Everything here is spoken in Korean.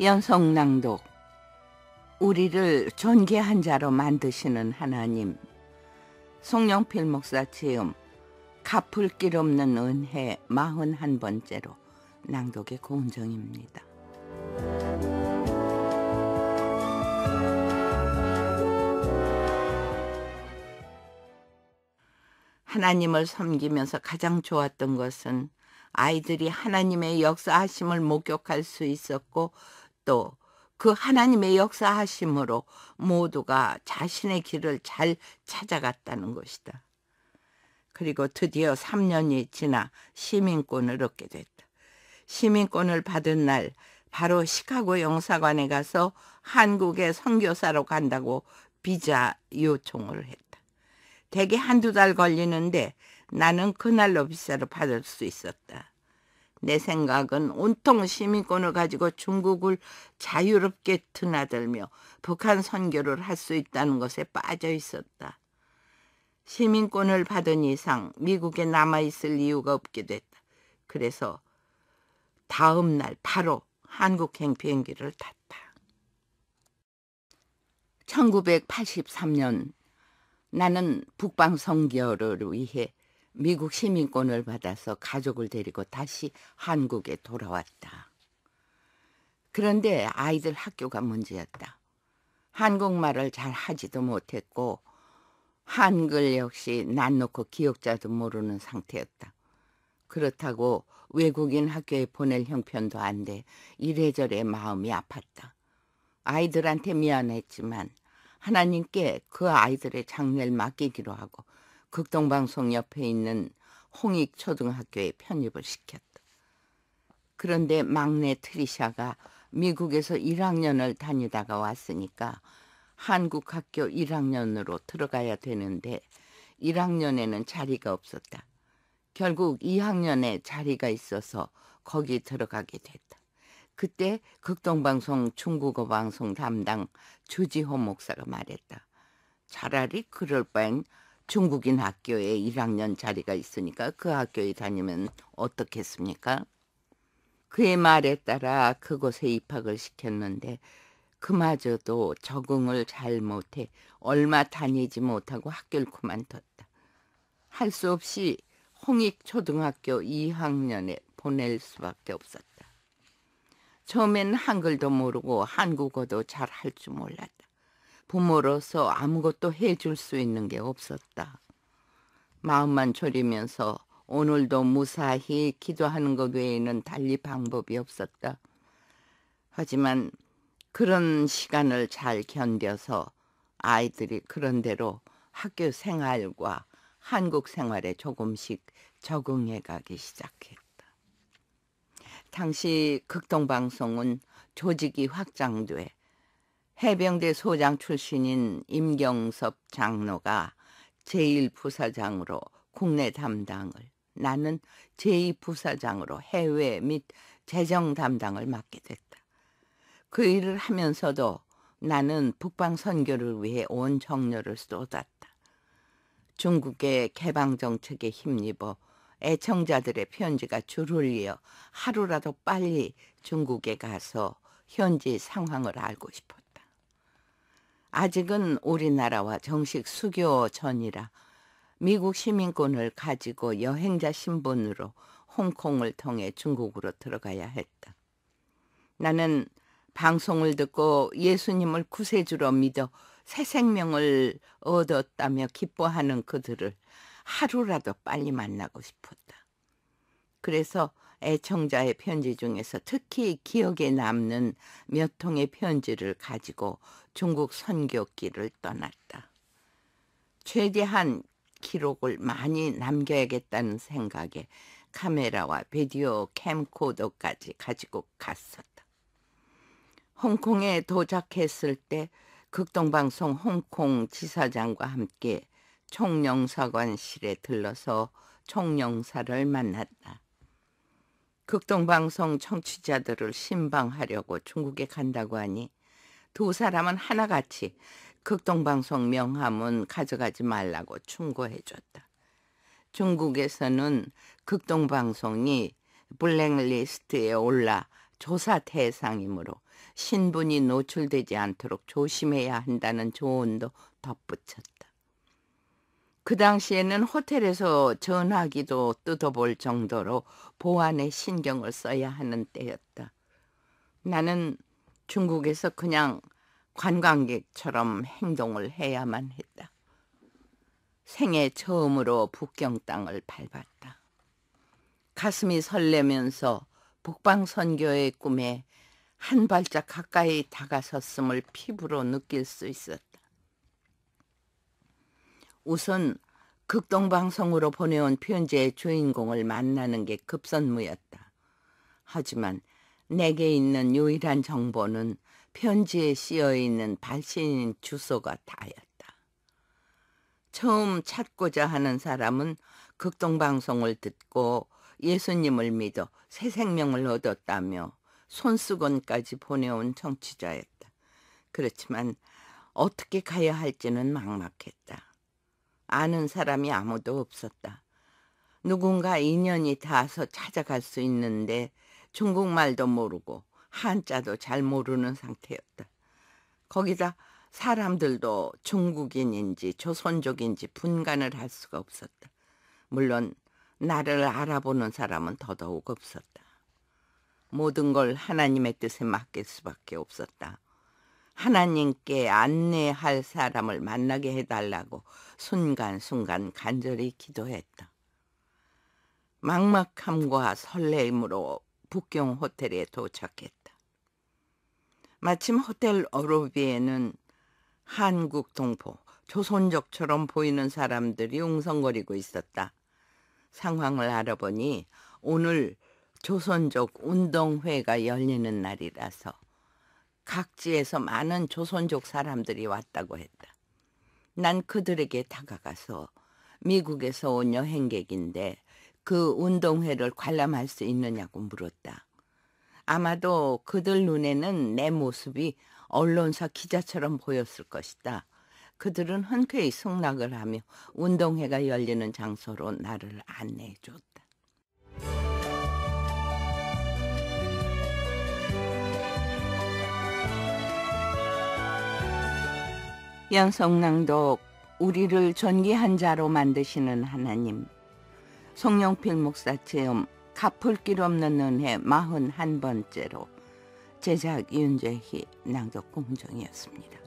연속 낭독 우리를 존귀한 자로 만드시는 하나님 송영필 목사 체험 갚을 길 없는 은혜 마흔 한번째로 낭독의 고은정입니다. 하나님을 섬기면서 가장 좋았던 것은 아이들이 하나님의 역사하심을 목격할 수 있었고 또그 하나님의 역사하심으로 모두가 자신의 길을 잘 찾아갔다는 것이다. 그리고 드디어 3년이 지나 시민권을 얻게 됐다. 시민권을 받은 날 바로 시카고 영사관에 가서 한국의 선교사로 간다고 비자 요청을 했다. 대개 한두 달 걸리는데 나는 그날로 비자를 받을 수 있었다. 내 생각은 온통 시민권을 가지고 중국을 자유롭게 드나들며 북한 선교를 할 수 있다는 것에 빠져 있었다. 시민권을 받은 이상 미국에 남아있을 이유가 없게 됐다. 그래서 다음 날 바로 한국행 비행기를 탔다. 1983년 나는 북방선교를 위해 미국 시민권을 받아서 가족을 데리고 다시 한국에 돌아왔다. 그런데 아이들 학교가 문제였다. 한국말을 잘 하지도 못했고 한글 역시 난놓고 기억자도 모르는 상태였다. 그렇다고 외국인 학교에 보낼 형편도 안 돼 이래저래 마음이 아팠다. 아이들한테 미안했지만 하나님께 그 아이들의 장례를 맡기기로 하고 극동방송 옆에 있는 홍익초등학교에 편입을 시켰다. 그런데 막내 트리샤가 미국에서 1학년을 다니다가 왔으니까 한국 학교 1학년으로 들어가야 되는데 1학년에는 자리가 없었다. 결국 2학년에 자리가 있어서 거기 들어가게 됐다. 그때 극동방송 중국어 방송 담당 주지호 목사가 말했다. 차라리 그럴 바엔 중국인 학교에 1학년 자리가 있으니까 그 학교에 다니면 어떻겠습니까? 그의 말에 따라 그곳에 입학을 시켰는데 그마저도 적응을 잘 못해 얼마 다니지 못하고 학교를 그만뒀다. 할 수 없이 홍익초등학교 2학년에 보낼 수밖에 없었다. 처음엔 한글도 모르고 한국어도 잘 할 줄 몰랐다. 부모로서 아무것도 해줄 수 있는 게 없었다. 마음만 졸이면서 오늘도 무사히 기도하는 것 외에는 달리 방법이 없었다. 하지만 그런 시간을 잘 견뎌서 아이들이 그런대로 학교 생활과 한국 생활에 조금씩 적응해 가기 시작했다. 당시 극동방송은 조직이 확장돼 해병대 소장 출신인 임경섭 장로가 제1부사장으로 국내 담당을 나는 제2부사장으로 해외 및 재정 담당을 맡게 됐다. 그 일을 하면서도 나는 북방 선교를 위해 온 정료를 쏟았다. 중국의 개방 정책에 힘입어 애청자들의 편지가 줄을 이어 하루라도 빨리 중국에 가서 현지 상황을 알고 싶었다. 아직은 우리나라와 정식 수교 전이라 미국 시민권을 가지고 여행자 신분으로 홍콩을 통해 중국으로 들어가야 했다. 나는 방송을 듣고 예수님을 구세주로 믿어 새 생명을 얻었다며 기뻐하는 그들을 하루라도 빨리 만나고 싶었다. 그래서 애청자의 편지 중에서 특히 기억에 남는 몇 통의 편지를 가지고 중국 선교길을 떠났다. 최대한 기록을 많이 남겨야겠다는 생각에 카메라와 비디오 캠코더까지 가지고 갔었다. 홍콩에 도착했을 때 극동방송 홍콩 지사장과 함께 총영사관실에 들러서 총영사를 만났다. 극동방송 청취자들을 신방하려고 중국에 간다고 하니 두 사람은 하나같이 극동방송 명함은 가져가지 말라고 충고해줬다. 중국에서는 극동방송이 블랙리스트에 올라 조사 대상이므로 신분이 노출되지 않도록 조심해야 한다는 조언도 덧붙였다. 그 당시에는 호텔에서 전화기도 뜯어볼 정도로 보안에 신경을 써야 하는 때였다. 나는 중국에서 그냥 관광객처럼 행동을 해야만 했다. 생애 처음으로 북경 땅을 밟았다. 가슴이 설레면서 북방선교의 꿈에 한 발짝 가까이 다가섰음을 피부로 느낄 수 있었다. 우선 극동방송으로 보내온 편지의 주인공을 만나는 게 급선무였다. 하지만 내게 있는 유일한 정보는 편지에 씌어 있는 발신인 주소가 다였다. 처음 찾고자 하는 사람은 극동방송을 듣고 예수님을 믿어 새 생명을 얻었다며 손수건까지 보내온 청취자였다. 그렇지만 어떻게 가야 할지는 막막했다. 아는 사람이 아무도 없었다. 누군가 인연이 닿아서 찾아갈 수 있는데 중국말도 모르고 한자도 잘 모르는 상태였다. 거기다 사람들도 중국인인지 조선족인지 분간을 할 수가 없었다. 물론 나를 알아보는 사람은 더더욱 없었다. 모든 걸 하나님의 뜻에 맡길 수밖에 없었다. 하나님께 안내할 사람을 만나게 해달라고 순간순간 간절히 기도했다. 막막함과 설레임으로 북경 호텔에 도착했다. 마침 호텔 어로비에는 한국 동포, 조선족처럼 보이는 사람들이 웅성거리고 있었다. 상황을 알아보니 오늘 조선족 운동회가 열리는 날이라서 각지에서 많은 조선족 사람들이 왔다고 했다. 난 그들에게 다가가서 미국에서 온 여행객인데 그 운동회를 관람할 수 있느냐고 물었다. 아마도 그들 눈에는 내 모습이 언론사 기자처럼 보였을 것이다. 그들은 흔쾌히 승낙을 하며 운동회가 열리는 장소로 나를 안내해 줬다. 연성낭독 우리를 전기한 자로 만드시는 하나님 송영필 목사 체험 갚을 길 없는 은혜 마흔 한번째로 제작 윤재희 낭독 공정이었습니다.